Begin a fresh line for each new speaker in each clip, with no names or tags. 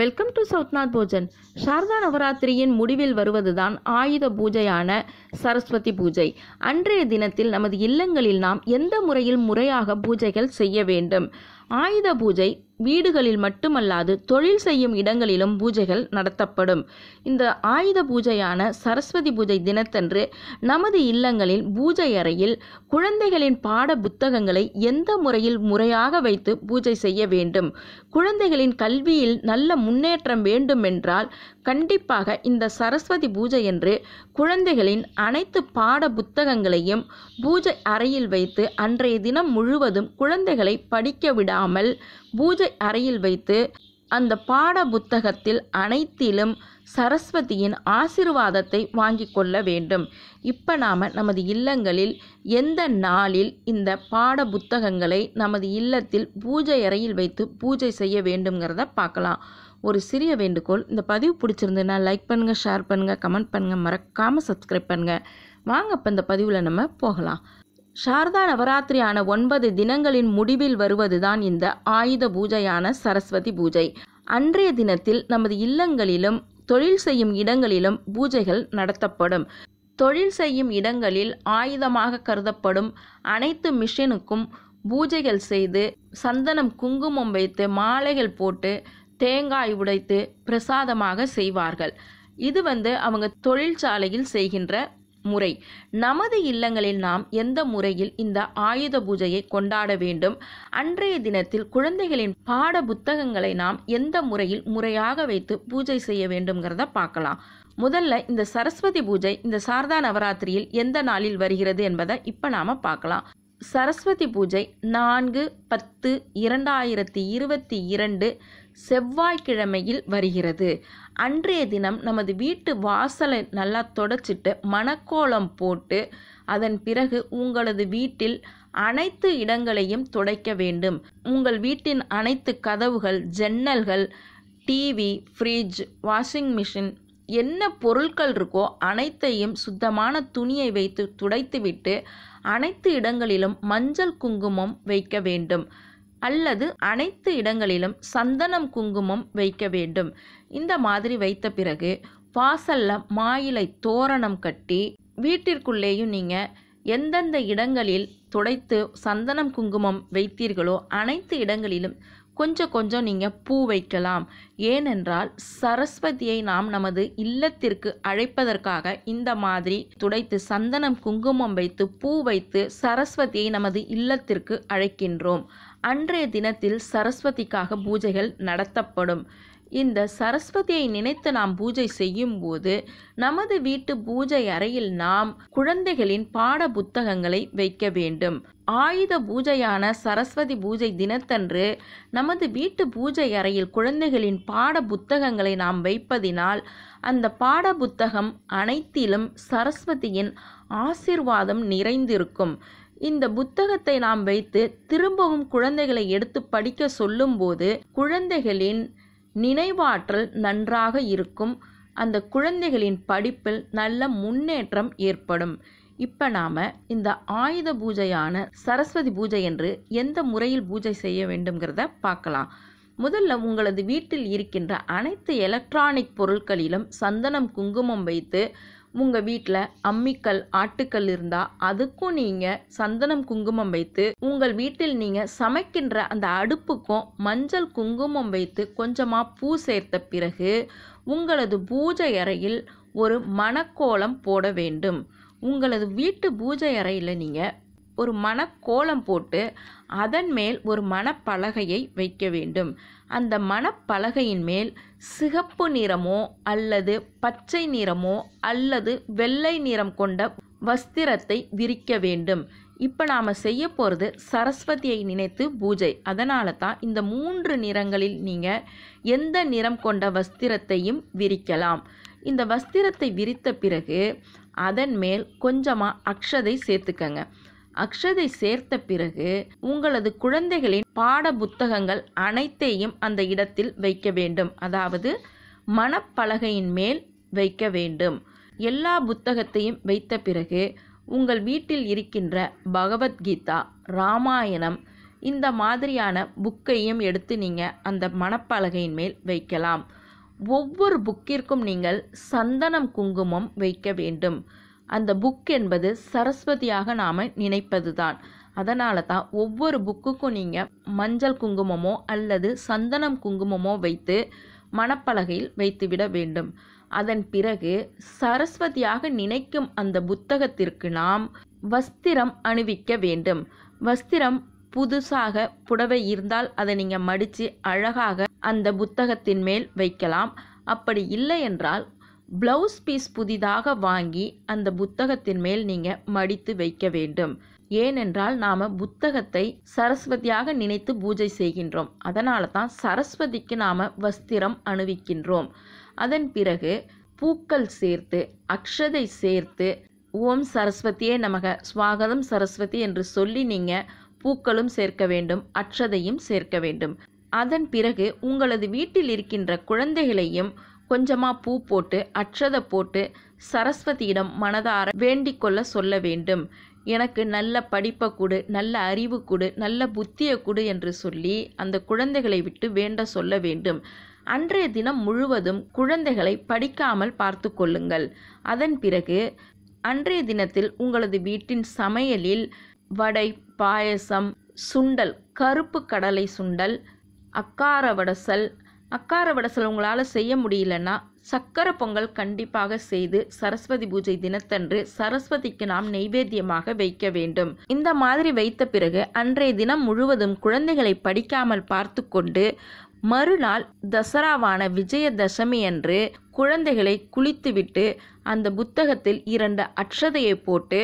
welcome to சவுத்நாத் போஜன் சாரதா நவராத்திரியின் முடிவில் வருவதுதான் ஆயுத பூஜையான சரஸ்வதி பூஜை அன்றைய தினத்தில் நமது இல்லங்களில் நாம் எந்த முறையில் முறையாக பூஜைகள் செய்ய வேண்டும் ஆயுத பூஜை வீடுகளில் மட்டுமல்லாது தொழில் செய்யும் இடங்களிலும் பூஜைகள் நடத்தப்படும் இந்த ஆயுத பூஜையான சரஸ்வதி பூஜை தினத்தன்று நமது இல்லங்களில் பூஜை அறையில் குழந்தைகளின் பாட புத்தகங்களை எந்த முறையில் முறையாக வைத்து பூஜை செய்ய வேண்டும் குழந்தைகளின் கல்வியில் நல்ல முன்னேற்றம் வேண்டுமென்றால் கண்டிப்பாக இந்த சரஸ்வதி பூஜை என்று குழந்தைகளின் அனைத்து பாட புத்தகங்களையும் பூஜை அறையில் வைத்து அன்றைய தினம் முழுவதும் குழந்தைகளை படிக்க விடாமல் பூஜை அறையில் வைத்து அந்த பாட புத்தகத்தில் அனைத்திலும் சரஸ்வதியின் ஆசிர்வாதத்தை வாங்கி கொள்ள வேண்டும் இப்போ நாம் நமது இல்லங்களில் எந்த நாளில் இந்த பாட புத்தகங்களை நமது இல்லத்தில் பூஜை அறையில் வைத்து பூஜை செய்ய வேண்டுங்கிறத பார்க்கலாம் ஒரு சிறிய வேண்டுகோள் இந்த பதிவு பிடிச்சிருந்ததுன்னா லைக் பண்ணுங்கள் ஷேர் பண்ணுங்கள் கமெண்ட் பண்ணுங்கள் மறக்காமல் சப்ஸ்கிரைப் பண்ணுங்கள் வாங்க இப்போ இந்த பதிவில் நம்ம போகலாம் சாரதா நவராத்திரியான ஒன்பது தினங்களின் முடிவில் வருவதுதான் இந்த ஆயுத பூஜையான சரஸ்வதி பூஜை அன்றைய தினத்தில் நமது இல்லங்களிலும் தொழில் செய்யும் இடங்களிலும் பூஜைகள் நடத்தப்படும் தொழில் செய்யும் இடங்களில் ஆயுதமாக கருதப்படும் அனைத்து மிஷினுக்கும் பூஜைகள் செய்து சந்தனம் குங்குமம் வைத்து மாலைகள் போட்டு தேங்காய் உடைத்து பிரசாதமாக செய்வார்கள் இது வந்து அவங்க தொழிற்சாலையில் செய்கின்ற முறை நமது இல்லங்களில் நாம் எந்த முறையில் இந்த ஆயுத பூஜையை கொண்டாட வேண்டும் அன்றைய தினத்தில் குழந்தைகளின் பாட புத்தகங்களை நாம் எந்த முறையில் முறையாக வைத்து பூஜை செய்ய வேண்டும்ங்கிறத பார்க்கலாம் முதல்ல இந்த சரஸ்வதி பூஜை இந்த சாரதா நவராத்திரியில் எந்த நாளில் வருகிறது என்பதை இப்போ நாம் பார்க்கலாம் சரஸ்வதி பூஜை நான்கு பத்து இரண்டாயிரத்தி இருபத்தி இரண்டு செவ்வாய்க்கிழமையில் வருகிறது அன்றைய தினம் நமது வீட்டு வாசலை நல்லா தொடச்சிட்டு மணக்கோலம் போட்டு அதன் பிறகு உங்களது வீட்டில் அனைத்து இடங்களையும் துடைக்க வேண்டும் உங்கள் வீட்டின் அனைத்து கதவுகள் ஜன்னல்கள் டிவி ஃப்ரிட்ஜ் வாஷிங் மிஷின் என்ன பொருட்கள் இருக்கோ அனைத்தையும் சுத்தமான துணியை வைத்து துடைத்துவிட்டு அனைத்து இடங்களிலும் மஞ்சள் குங்குமம் வைக்க வேண்டும் அல்லது அனைத்து இடங்களிலும் சந்தனம் குங்குமம் வைக்க வேண்டும் இந்த மாதிரி வைத்த பிறகு வாசல்ல மாயிலை தோரணம் கட்டி வீட்டிற்குள்ளேயும் நீங்கள் எந்தெந்த இடங்களில் துடைத்து சந்தனம் குங்குமம் வைத்தீர்களோ அனைத்து இடங்களிலும் கொஞ்சம் கொஞ்சம் நீங்கள் பூ வைக்கலாம் ஏனென்றால் சரஸ்வதியை நாம் நமது இல்லத்திற்கு அழைப்பதற்காக இந்த மாதிரி துடைத்து சந்தனம் குங்குமம் வைத்து பூ வைத்து சரஸ்வதியை நமது இல்லத்திற்கு அழைக்கின்றோம் அன்றைய தினத்தில் சரஸ்வதிக்காக பூஜைகள் நடத்தப்படும் இந்த சரஸ்வதியை நினைத்து நாம் பூஜை செய்யும் போது நமது வீட்டு பூஜை அறையில் நாம் குழந்தைகளின் பாட புத்தகங்களை வைக்க வேண்டும் ஆயுத பூஜையான சரஸ்வதி பூஜை தினத்தன்று நமது வீட்டு பூஜை அறையில் குழந்தைகளின் பாட புத்தகங்களை நாம் வைப்பதினால் அந்த பாட புத்தகம் அனைத்திலும் சரஸ்வதியின் ஆசிர்வாதம் நிறைந்திருக்கும் இந்த புத்தகத்தை நாம் வைத்து திரும்பவும் குழந்தைகளை எடுத்து படிக்க சொல்லும்போது குழந்தைகளின் நினைவாற்றல் நன்றாக இருக்கும் அந்த குழந்தைகளின் படிப்பில் நல்ல முன்னேற்றம் ஏற்படும் இப்போ நாம் இந்த ஆயுத பூஜையான சரஸ்வதி பூஜை என்று எந்த முறையில் பூஜை செய்ய வேண்டும்ங்கிறத பார்க்கலாம் முதல்ல உங்களது வீட்டில் இருக்கின்ற அனைத்து எலக்ட்ரானிக் பொருட்களிலும் சந்தனம் குங்குமம் வைத்து உங்கள் வீட்டில் அம்மிக்கல் ஆட்டுக்கல் இருந்தால் அதுக்கும் நீங்கள் சந்தனம் குங்குமம் வைத்து உங்கள் வீட்டில் நீங்கள் சமைக்கின்ற அந்த அடுப்புக்கும் மஞ்சள் குங்குமம் வைத்து கொஞ்சமாக பூ சேர்த்த பிறகு உங்களது பூஜை அறையில் ஒரு மணக்கோலம் போட வேண்டும் உங்களது வீட்டு பூஜை அறையில் நீங்கள் ஒரு மணக்கோலம் போட்டு அதன் மேல் ஒரு மணப்பலகையை வைக்க வேண்டும் அந்த மணப்பலகையின் மேல் சிகப்பு நிறமோ அல்லது பச்சை நிறமோ அல்லது வெள்ளை நிறம் கொண்ட வஸ்திரத்தை விரிக்க வேண்டும் இப்போ நாம் செய்ய போகிறது சரஸ்வதியை நினைத்து பூஜை அதனால தான் இந்த மூன்று நிறங்களில் நீங்கள் எந்த நிறம் கொண்ட வஸ்திரத்தையும் விரிக்கலாம் இந்த வஸ்திரத்தை விரித்த பிறகு அதன் மேல் கொஞ்சமாக அக்ஷதை சேர்த்துக்கங்க அக்ஷதை சேர்த்த பிறகு உங்களது குழந்தைகளின் பாட புத்தகங்கள் அனைத்தையும் அந்த இடத்தில் வைக்க வேண்டும் அதாவது மணப்பலகையின் மேல் வைக்க வேண்டும் எல்லா புத்தகத்தையும் வைத்த பிறகு உங்கள் வீட்டில் இருக்கின்ற பகவத்கீதா ராமாயணம் இந்த மாதிரியான புக்கையும் எடுத்து நீங்கள் அந்த மணப்பலகையின் மேல் வைக்கலாம் ஒவ்வொரு புக்கிற்கும் நீங்கள் சந்தனம் குங்குமம் வைக்க வேண்டும் அந்த புக் என்பது சரஸ்வதியாக நாம் நினைப்பது தான் அதனால தான் ஒவ்வொரு புக்குக்கும் நீங்கள் மஞ்சள் குங்குமமோ அல்லது சந்தனம் குங்குமமோ வைத்து மணப்பலகையில் வைத்துவிட வேண்டும் அதன் பிறகு சரஸ்வதியாக நினைக்கும் அந்த புத்தகத்திற்கு நாம் வஸ்திரம் அணிவிக்க வேண்டும் வஸ்திரம் புதுசாக புடவை இருந்தால் அதை நீங்கள் மடித்து அழகாக அந்த புத்தகத்தின் மேல் வைக்கலாம் அப்படி இல்லை என்றால் ப்ளவுஸ் பீஸ் புதிதாக வாங்கி அந்த புத்தகத்தின் மேல் நீங்கள் மடித்து வைக்க வேண்டும் ஏனென்றால் நாம் புத்தகத்தை சரஸ்வதியாக நினைத்து பூஜை செய்கின்றோம் அதனால தான் சரஸ்வதிக்கு நாம் வஸ்திரம் அணிவிக்கின்றோம் அதன் பிறகு பூக்கள் சேர்த்து அக்ஷதை சேர்த்து ஓம் சரஸ்வதியே நமக சுவாகதம் சரஸ்வதி என்று சொல்லி நீங்கள் பூக்களும் சேர்க்க வேண்டும் அக்ஷதையும் சேர்க்க வேண்டும் அதன் பிறகு உங்களது வீட்டில் இருக்கின்ற குழந்தைகளையும் கொஞ்சமாக பூ போட்டு அற்றதை போட்டு சரஸ்வதியிடம் மனதார வேண்டிக்கொள்ள சொல்ல வேண்டும் எனக்கு நல்ல படிப்பை கொடு நல்ல அறிவு கொடு நல்ல புத்தியை கொடு என்று சொல்லி அந்த குழந்தைகளை விட்டு வேண்ட சொல்ல வேண்டும் அன்றைய தினம் முழுவதும் குழந்தைகளை படிக்காமல் பார்த்து கொள்ளுங்கள் அதன் பிறகு அன்றைய தினத்தில் உங்களது வீட்டின் சமையலில் வடை பாயசம் சுண்டல் கருப்பு கடலை சுண்டல் அக்கார வடசல் அக்கார வடசல் உங்களால் செய்ய முடியலன்னா சக்கரை பொங்கல் கண்டிப்பாக செய்து சரஸ்வதி பூஜை தினத்தன்று சரஸ்வதிக்கு நாம் நெய்வேத்தியமாக வைக்க வேண்டும் இந்த மாதிரி வைத்த பிறகு அன்றைய தினம் முழுவதும் குழந்தைகளை படிக்காமல் பார்த்து கொண்டு மறுநாள் தசராவான விஜயதசமி அன்று குழந்தைகளை குளித்துவிட்டு அந்த புத்தகத்தில் இரண்டு அக்ஷதையை போட்டு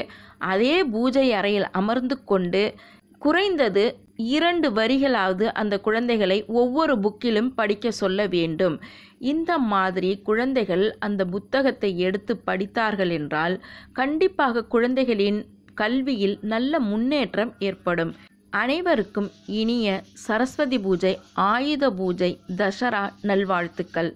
அதே பூஜை அறையில் அமர்ந்து கொண்டு குறைந்தது இரண்டு வரிகளாவது அந்த குழந்தைகளை ஒவ்வொரு புக்கிலும் படிக்க சொல்ல வேண்டும் இந்த மாதிரி குழந்தைகள் அந்த புத்தகத்தை எடுத்து படித்தார்கள் என்றால் கண்டிப்பாக குழந்தைகளின் கல்வியில் நல்ல முன்னேற்றம் ஏற்படும் அனைவருக்கும் இனிய சரஸ்வதி பூஜை ஆயுத பூஜை தசரா நல்வாழ்த்துக்கள்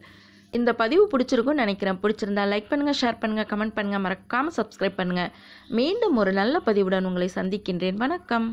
இந்த பதிவு பிடிச்சிருக்கும்னு நினைக்கிறேன் பிடிச்சிருந்தா லைக் பண்ணுங்கள் ஷேர் பண்ணுங்கள் கமெண்ட் பண்ணுங்கள் மறக்காமல் சப்ஸ்கிரைப் பண்ணுங்கள் மீண்டும் ஒரு நல்ல பதிவுடன் உங்களை சந்திக்கின்றேன் வணக்கம்